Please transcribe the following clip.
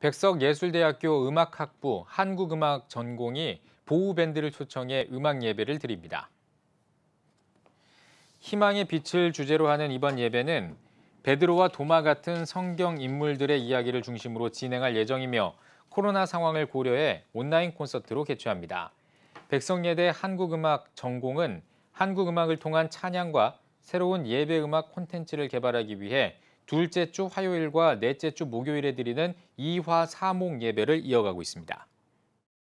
백석예술대학교 음악학부 한국음악 전공이 보우밴드를 초청해 음악 예배를 드립니다. 희망의 빛을 주제로 하는 이번 예배는 베드로와 도마 같은 성경 인물들의 이야기를 중심으로 진행할 예정이며 코로나 상황을 고려해 온라인 콘서트로 개최합니다. 백성예대 한국음악 전공은 한국음악을 통한 찬양과 새로운 예배음악 콘텐츠를 개발하기 위해 둘째 주 화요일과 넷째 주 목요일에 드리는 2화 3목 예배를 이어가고 있습니다.